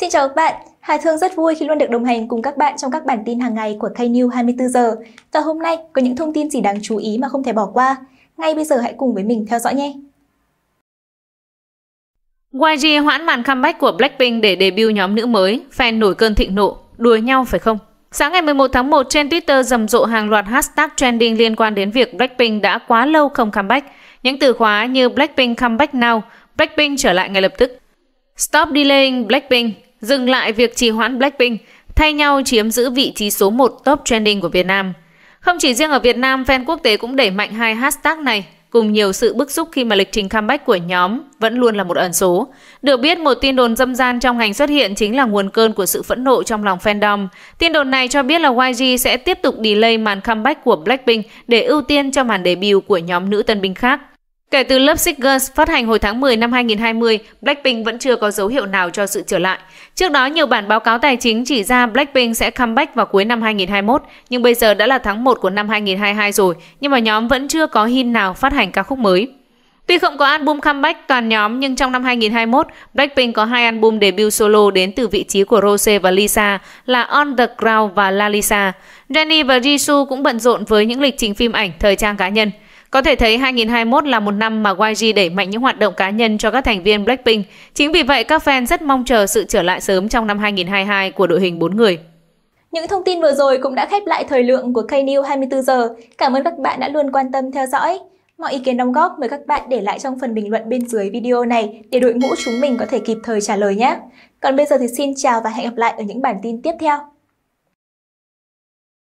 Xin chào các bạn, Hà Thương rất vui khi luôn được đồng hành cùng các bạn trong các bản tin hàng ngày của KNews 24 giờ. Và hôm nay có những thông tin gì đáng chú ý mà không thể bỏ qua. Ngay bây giờ hãy cùng với mình theo dõi nhé. YG hoãn màn comeback của Blackpink để debut nhóm nữ mới, fan nổi cơn thịnh nộ, đùa nhau phải không? Sáng ngày 11 tháng 1 trên Twitter rầm rộ hàng loạt hashtag trending liên quan đến việc Blackpink đã quá lâu không comeback. Những từ khóa như Blackpink comeback now, Blackpink trở lại ngay lập tức, stop delaying Blackpink, dừng lại việc trì hoãn Blackpink, thay nhau chiếm giữ vị trí số 1 top trending của Việt Nam. Không chỉ riêng ở Việt Nam, fan quốc tế cũng đẩy mạnh hai hashtag này cùng nhiều sự bức xúc khi mà lịch trình comeback của nhóm vẫn luôn là một ẩn số. Được biết, một tin đồn dâm gian trong ngành xuất hiện chính là nguồn cơn của sự phẫn nộ trong lòng fandom. Tin đồn này cho biết là YG sẽ tiếp tục delay màn comeback của Blackpink để ưu tiên cho màn debut của nhóm nữ tân binh khác. Kể từ Love Sick Girls phát hành hồi tháng 10 năm 2020, Blackpink vẫn chưa có dấu hiệu nào cho sự trở lại. Trước đó, nhiều bản báo cáo tài chính chỉ ra Blackpink sẽ comeback vào cuối năm 2021, nhưng bây giờ đã là tháng 1 của năm 2022 rồi, nhưng mà nhóm vẫn chưa có hin nào phát hành ca khúc mới. Tuy không có album comeback toàn nhóm nhưng trong năm 2021, Blackpink có hai album debut solo đến từ vị trí của Rose và Lisa là On The Ground và La Lisa. Jennie và Jisoo cũng bận rộn với những lịch trình phim ảnh, thời trang cá nhân – có thể thấy 2021 là một năm mà YG đẩy mạnh những hoạt động cá nhân cho các thành viên Blackpink. Chính vì vậy, các fan rất mong chờ sự trở lại sớm trong năm 2022 của đội hình 4 người. Những thông tin vừa rồi cũng đã khép lại thời lượng của k 24 giờ. Cảm ơn các bạn đã luôn quan tâm theo dõi. Mọi ý kiến đóng góp mời các bạn để lại trong phần bình luận bên dưới video này để đội ngũ chúng mình có thể kịp thời trả lời nhé. Còn bây giờ thì xin chào và hẹn gặp lại ở những bản tin tiếp theo.